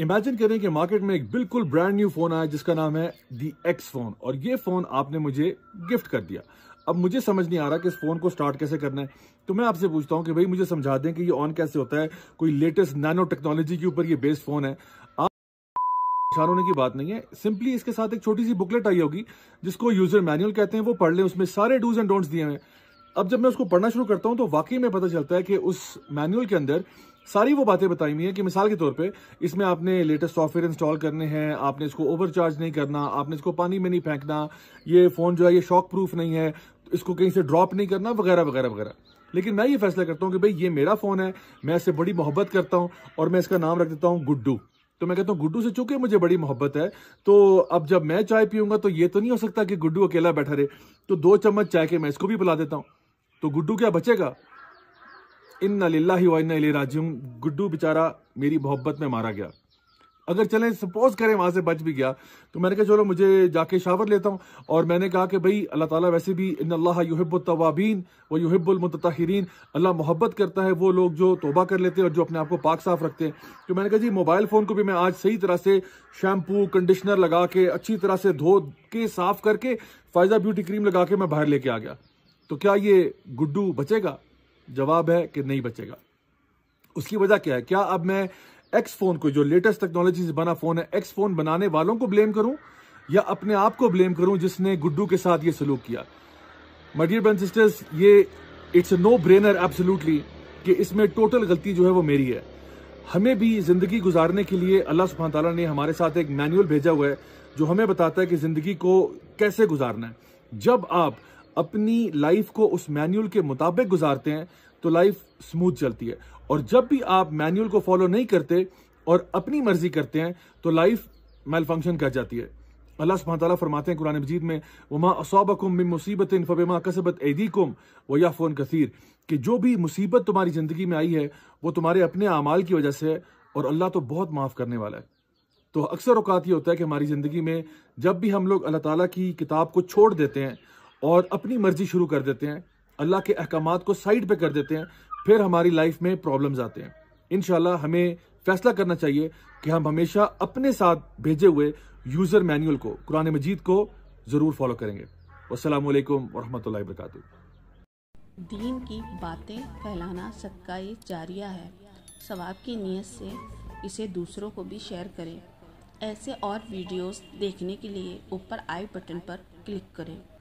imagine करें कि market में एक बिल्कुल ब्रांड न्यू फोन आया जिसका नाम है दी एक्स फोन और ये फोन आपने मुझे गिफ्ट कर दिया अब मुझे समझ नहीं आ रहा कि इस फोन को स्टार्ट कैसे करना है तो मैं आपसे पूछता हूँ कि भाई मुझे समझा दें कि ये ऑन कैसे होता है कोई लेटेस्ट नैनो टेक्नोलॉजी के ऊपर ये बेस्ड फोन है आप होने की बात नहीं है सिंपली इसके साथ एक छोटी सी बुकलेट आई होगी जिसको यूजर मैनुअल कहते हैं वो पढ़ लें उसमें सारे डूज एंड डोंट्स दिए हैं अब जब मैं उसको पढ़ना शुरू करता हूँ तो वाकई में पता चलता है कि उस मैनुअल के अंदर सारी वो बातें बताई हुई है कि मिसाल के तौर पे इसमें आपने लेटेस्ट सॉफ्टवेयर इंस्टॉल करने हैं आपने इसको ओवरचार्ज नहीं करना आपने इसको पानी में नहीं फेंकना ये फ़ोन जो है ये शॉक प्रूफ नहीं है इसको कहीं से ड्रॉप नहीं करना वगैरह वगैरह वगैरह लेकिन मैं ये फैसला करता हूँ कि भाई ये मेरा फ़ोन है मैं इससे बड़ी मोहब्बत करता हूँ और मैं इसका नाम रख देता हूँ गुड्डू तो मैं कहता हूँ गुड्डू से चूंकि मुझे बड़ी मोहब्बत है तो अब जब मैं चाय पीऊंगा तो ये तो नहीं हो सकता कि गुड्डू अकेला बैठा रहे तो दो चम्मच चाय के मैं इसको भी बुला देता हूँ तो गुड्डू क्या बचेगा इन ही वाइन राजियम गुड्डू बेचारा मेरी मोहब्बत में मारा गया अगर चलें सपोज करें वहाँ से बच भी गया तो मैंने कहा चलो मुझे जाके शावर लेता हूँ और मैंने कहा कि भाई अल्लाह ताला वैसे भी इन अल्लाह युहबुलतवाबीन व युहबुलमतहरीन अल्लाह मोहब्बत करता है वो लोग जो तोबा कर लेते हैं और जो अपने आप को पाक साफ रखते हैं तो मैंने कहा जी मोबाइल फ़ोन को भी मैं आज सही तरह से शैम्पू कंडीशनर लगा के अच्छी तरह से धो के साफ़ करके फ़ायज़ा ब्यूटी क्रीम लगा के मैं बाहर लेके आ गया तो क्या ये गुड्डू बचेगा जवाब है कि नहीं बचेगा उसकी वजह क्या है क्या अब मैं एक्स फोन को जो लेटेस्ट टेक्नोलॉजी से बना फोन है एक्स फोन बनाने वालों को ब्लेम करूं या अपने आप को ब्लेम करूं जिसने गुड्डू के साथ ये सलूक किया मडियर डियर सिस्टर्स ये इट्स नो ब्रेनर एब्सोल्यूटली कि इसमें टोटल गलती जो है वो मेरी है हमें भी जिंदगी गुजारने के लिए अल्लाह सुबह तला ने हमारे साथ एक मैनुअल भेजा हुआ है जो हमें बताता है कि जिंदगी को कैसे गुजारना है जब आप अपनी लाइफ को उस मैनुअल के मुताबिक गुजारते हैं तो लाइफ स्मूथ चलती है और जब भी आप मैनुअल को फॉलो नहीं करते और अपनी मर्जी करते हैं तो लाइफ मेल फंक्शन कर जाती है अल्लाह सुबह तला फरमाते हैं कुरान मजीद में वमा असौबकुम में मुसीबत फ़बमा कसबत एदीकुम वया फ़ोन कसीर कि जो भी मुसीबत तुम्हारी ज़िंदगी में आई है वो तुम्हारे अपने अमाल की वजह से है और अल्लाह तो बहुत माफ़ करने वाला है तो अक्सर अवकात ये होता है कि हमारी ज़िंदगी में जब भी हम लोग अल्लाह ताली की किताब को छोड़ देते हैं और अपनी मर्जी शुरू कर देते हैं अल्लाह के अहकाम को साइड पे कर देते हैं फिर हमारी लाइफ में प्रॉब्लम्स आते हैं इन हमें फैसला करना चाहिए कि हम हमेशा अपने साथ भेजे हुए यूज़र मैनुअल को कुरान मजीद को ज़रूर फॉलो करेंगे असलम वरहमत लाबरक दीन की बातें फैलाना सबका एक जारिया है सवाब की नीयत से इसे दूसरों को भी शेयर करें ऐसे और वीडियोस देखने के लिए ऊपर आई बटन पर क्लिक करें